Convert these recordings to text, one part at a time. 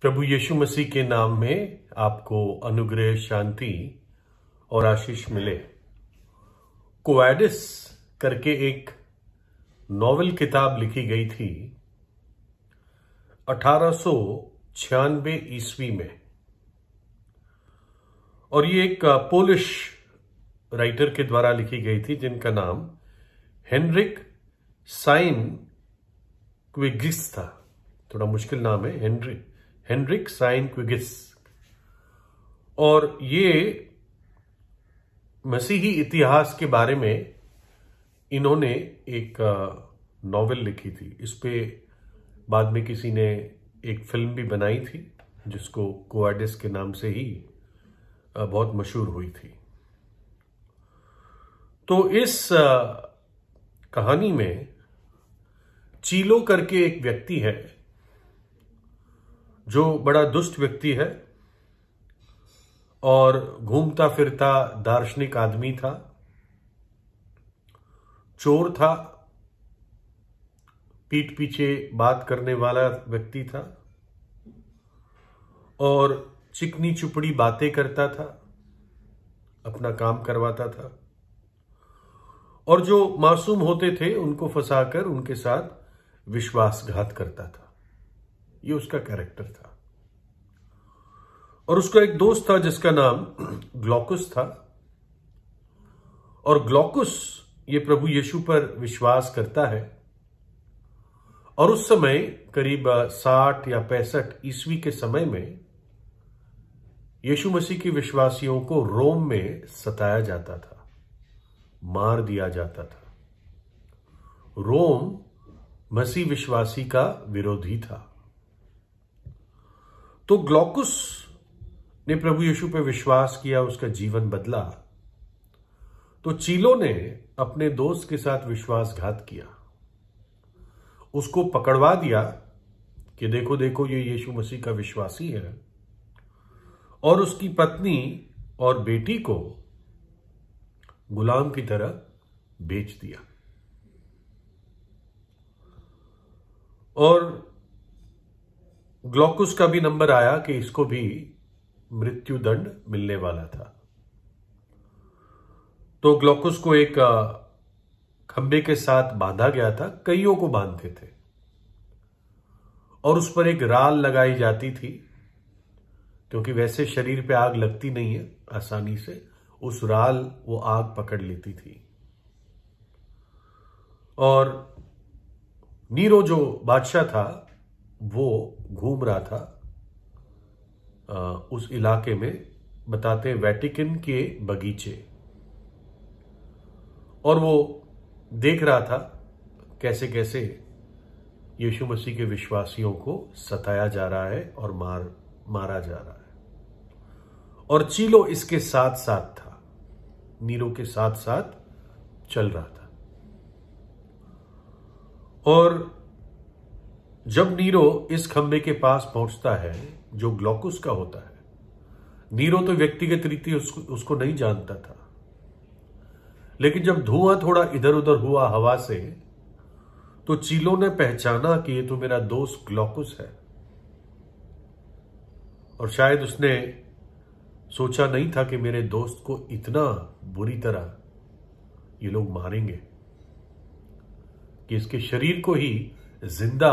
प्रभु यीशु मसीह के नाम में आपको अनुग्रह शांति और आशीष मिले कोवैडिस करके एक नॉवल किताब लिखी गई थी अठारह ईस्वी में और ये एक पोलिश राइटर के द्वारा लिखी गई थी जिनका नाम हेनरिक साइन क्विगिस था थोड़ा मुश्किल नाम है हेनरिक हेनरिक साइन क्विगिस और ये मसीही इतिहास के बारे में इन्होंने एक नॉवेल लिखी थी इस पे बाद में किसी ने एक फिल्म भी बनाई थी जिसको कोआडिस के नाम से ही बहुत मशहूर हुई थी तो इस कहानी में चीलो करके एक व्यक्ति है जो बड़ा दुष्ट व्यक्ति है और घूमता फिरता दार्शनिक आदमी था चोर था पीठ पीछे बात करने वाला व्यक्ति था और चिकनी चुपड़ी बातें करता था अपना काम करवाता था और जो मासूम होते थे उनको फंसाकर उनके साथ विश्वासघात करता था ये उसका कैरेक्टर था और उसका एक दोस्त था जिसका नाम ग्लॉकुस था और ग्लोकुस ये प्रभु यीशु पर विश्वास करता है और उस समय करीब साठ या पैंसठ ईस्वी के समय में यीशु मसीह के विश्वासियों को रोम में सताया जाता था मार दिया जाता था रोम मसीह विश्वासी का विरोधी था तो ग्लॉकुस ने प्रभु यीशु पर विश्वास किया उसका जीवन बदला तो चीलो ने अपने दोस्त के साथ विश्वासघात किया उसको पकड़वा दिया कि देखो देखो ये यीशु मसीह का विश्वासी है और उसकी पत्नी और बेटी को गुलाम की तरह बेच दिया और ग्लॉकुस का भी नंबर आया कि इसको भी मृत्यु दंड मिलने वाला था तो ग्लॉकुस को एक खंबे के साथ बांधा गया था कईयों को बांधते थे और उस पर एक राल लगाई जाती थी क्योंकि वैसे शरीर पे आग लगती नहीं है आसानी से उस राल वो आग पकड़ लेती थी और नीरो जो बादशाह था वो घूम रहा था उस इलाके में बताते हैं वेटिकन के बगीचे और वो देख रहा था कैसे कैसे यीशु मसीह के विश्वासियों को सताया जा रहा है और मार मारा जा रहा है और चीलो इसके साथ साथ था नीलो के साथ साथ चल रहा था और जब नीरो इस खंबे के पास पहुंचता है जो ग्लॉकुस का होता है नीरो तो व्यक्तिगत रीति उसको, उसको नहीं जानता था लेकिन जब धुआं थोड़ा इधर उधर हुआ हवा से तो चीलों ने पहचाना कि ये तो मेरा दोस्त ग्लोकुस है और शायद उसने सोचा नहीं था कि मेरे दोस्त को इतना बुरी तरह ये लोग मारेंगे कि इसके शरीर को ही जिंदा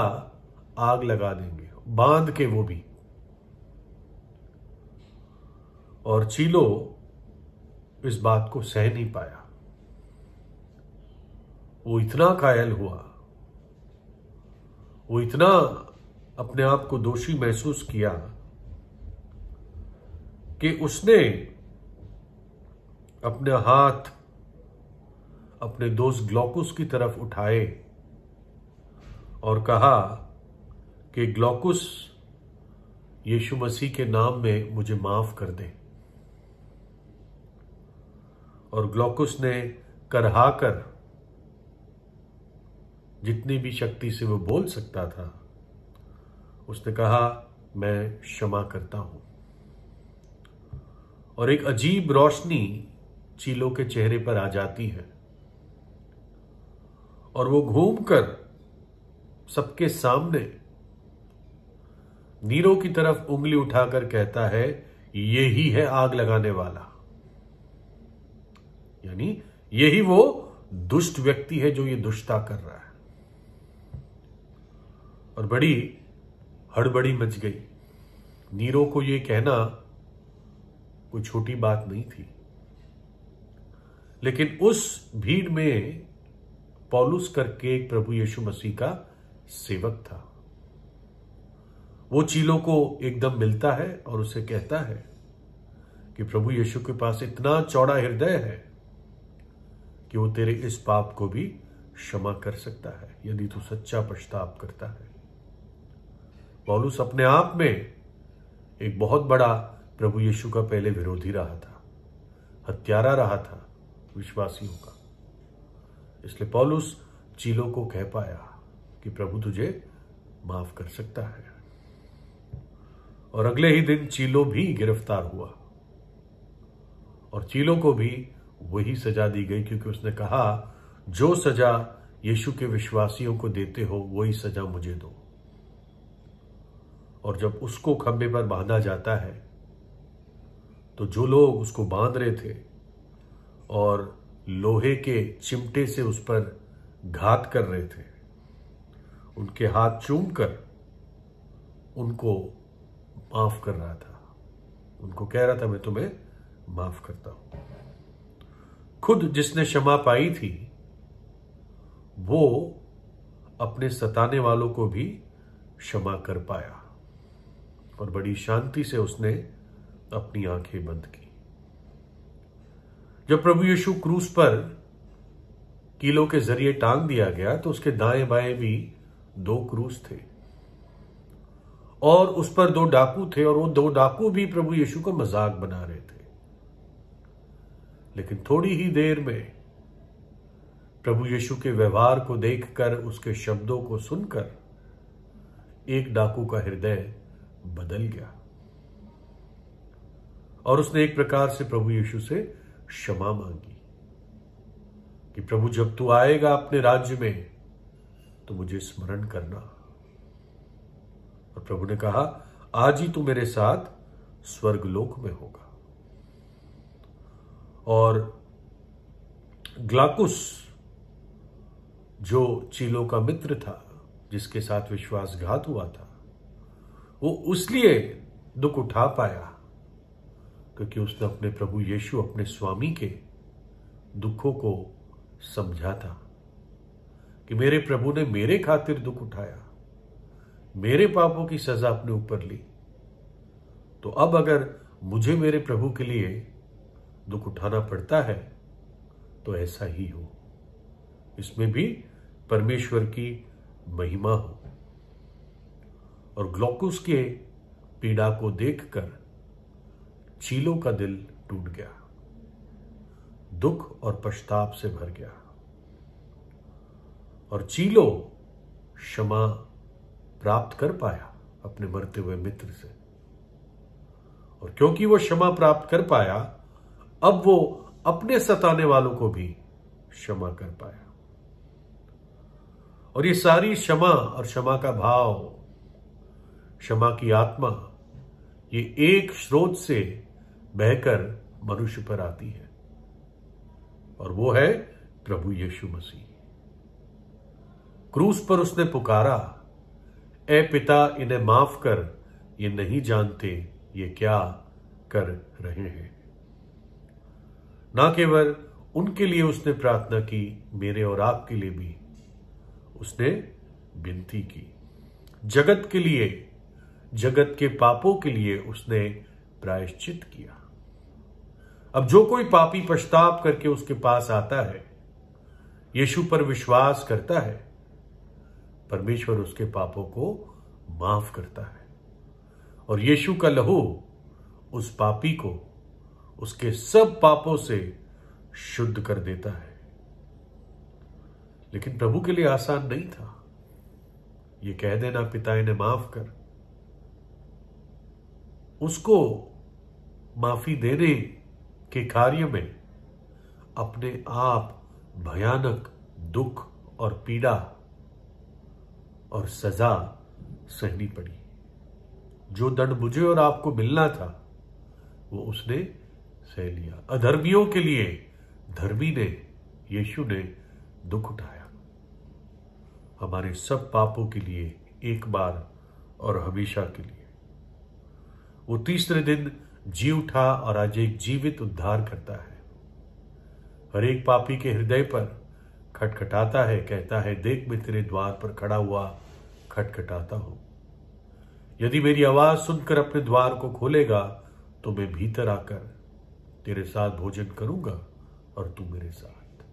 आग लगा देंगे बांध के वो भी और चीलो इस बात को सह नहीं पाया वो इतना कायल हुआ वो इतना अपने आप को दोषी महसूस किया कि उसने अपने हाथ अपने दोस्त ग्लॉकुस की तरफ उठाए और कहा कि ग्लॉकुस यीशु मसीह के नाम में मुझे माफ कर दे और ग्लोकुस ने करहा कर जितनी भी शक्ति से वो बोल सकता था उसने कहा मैं क्षमा करता हूं और एक अजीब रोशनी चीलों के चेहरे पर आ जाती है और वो घूमकर सबके सामने नीरो की तरफ उंगली उठाकर कहता है ये ही है आग लगाने वाला यानी यही वो दुष्ट व्यक्ति है जो ये दुष्टता कर रहा है और बड़ी हड़बड़ी मच गई नीरो को ये कहना कोई छोटी बात नहीं थी लेकिन उस भीड़ में पॉलुस करके प्रभु यीशु मसीह का सेवक था वो चीलों को एकदम मिलता है और उसे कहता है कि प्रभु यीशु के पास इतना चौड़ा हृदय है कि वो तेरे इस पाप को भी क्षमा कर सकता है यदि तू सच्चा पश्चाताप करता है पौलुस अपने आप में एक बहुत बड़ा प्रभु यीशु का पहले विरोधी रहा था हत्यारा रहा था विश्वासियों का इसलिए पौलुस चीलों को कह पाया कि प्रभु तुझे माफ कर सकता है और अगले ही दिन चीलो भी गिरफ्तार हुआ और चीलो को भी वही सजा दी गई क्योंकि उसने कहा जो सजा यीशु के विश्वासियों को देते हो वही सजा मुझे दो और जब उसको खंबे पर बांधा जाता है तो जो लोग उसको बांध रहे थे और लोहे के चिमटे से उस पर घात कर रहे थे उनके हाथ चूम कर उनको माफ कर रहा था उनको कह रहा था मैं तुम्हें माफ करता हूं खुद जिसने क्षमा पाई थी वो अपने सताने वालों को भी क्षमा कर पाया और बड़ी शांति से उसने अपनी आंखें बंद की जब प्रभु यीशु क्रूस पर कीलों के जरिए टांग दिया गया तो उसके दाएं बाएं भी दो क्रूस थे और उस पर दो डाकू थे और वो दो डाकू भी प्रभु यीशु का मजाक बना रहे थे लेकिन थोड़ी ही देर में प्रभु यीशु के व्यवहार को देखकर उसके शब्दों को सुनकर एक डाकू का हृदय बदल गया और उसने एक प्रकार से प्रभु यीशु से क्षमा मांगी कि प्रभु जब तू आएगा अपने राज्य में तो मुझे स्मरण करना प्रभु ने कहा आज ही तू मेरे साथ स्वर्गलोक में होगा और ग्लाकुस जो चीलों का मित्र था जिसके साथ विश्वासघात हुआ था वो उसलिए दुख उठा पाया क्योंकि उसने अपने प्रभु यीशु अपने स्वामी के दुखों को समझा था कि मेरे प्रभु ने मेरे खातिर दुख उठाया मेरे पापों की सजा अपने ऊपर ली तो अब अगर मुझे मेरे प्रभु के लिए दुख उठाना पड़ता है तो ऐसा ही हो इसमें भी परमेश्वर की महिमा हो और ग्लोकुस के पीड़ा को देखकर चीलों का दिल टूट गया दुख और पश्चाताप से भर गया और चीलो क्षमा प्राप्त कर पाया अपने मरते हुए मित्र से और क्योंकि वो क्षमा प्राप्त कर पाया अब वो अपने सताने वालों को भी क्षमा कर पाया और ये सारी क्षमा और क्षमा का भाव क्षमा की आत्मा ये एक स्रोत से बहकर मनुष्य पर आती है और वो है प्रभु यीशु मसीह क्रूस पर उसने पुकारा ए पिता इन्हें माफ कर ये नहीं जानते ये क्या कर रहे हैं ना केवल उनके लिए उसने प्रार्थना की मेरे और आपके लिए भी उसने विनती की जगत के लिए जगत के पापों के लिए उसने प्रायश्चित किया अब जो कोई पापी पश्चाताप करके उसके पास आता है यीशु पर विश्वास करता है परमेश्वर उसके पापों को माफ करता है और यीशु का लहू उस पापी को उसके सब पापों से शुद्ध कर देता है लेकिन प्रभु के लिए आसान नहीं था यह कह देना पिता इन्हें माफ कर उसको माफी देने के कार्य में अपने आप भयानक दुख और पीड़ा और सजा सहनी पड़ी जो दंड मुझे और आपको मिलना था वो उसने सह लिया अधर्मियों के लिए धर्मी ने यीशु ने दुख उठाया हमारे सब पापों के लिए एक बार और हमेशा के लिए वो तीसरे दिन जी उठा और आज एक जीवित उद्धार करता है हर एक पापी के हृदय पर खटखटाता है कहता है देख मैं तेरे द्वार पर खड़ा हुआ खटखटाता हूं यदि मेरी आवाज सुनकर अपने द्वार को खोलेगा तो मैं भीतर आकर तेरे साथ भोजन करूंगा और तू मेरे साथ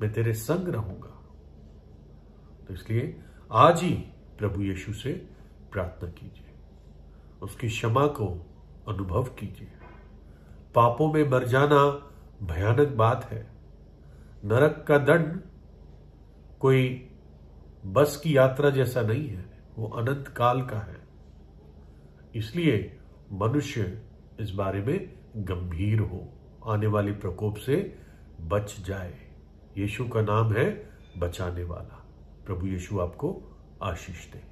मैं तेरे संग रहूंगा तो इसलिए आज ही प्रभु यीशु से प्रार्थना कीजिए उसकी क्षमा को अनुभव कीजिए पापों में मर जाना भयानक बात है नरक का दंड कोई बस की यात्रा जैसा नहीं है वो अनंत काल का है इसलिए मनुष्य इस बारे में गंभीर हो आने वाले प्रकोप से बच जाए यीशु का नाम है बचाने वाला प्रभु यीशु आपको आशीष दें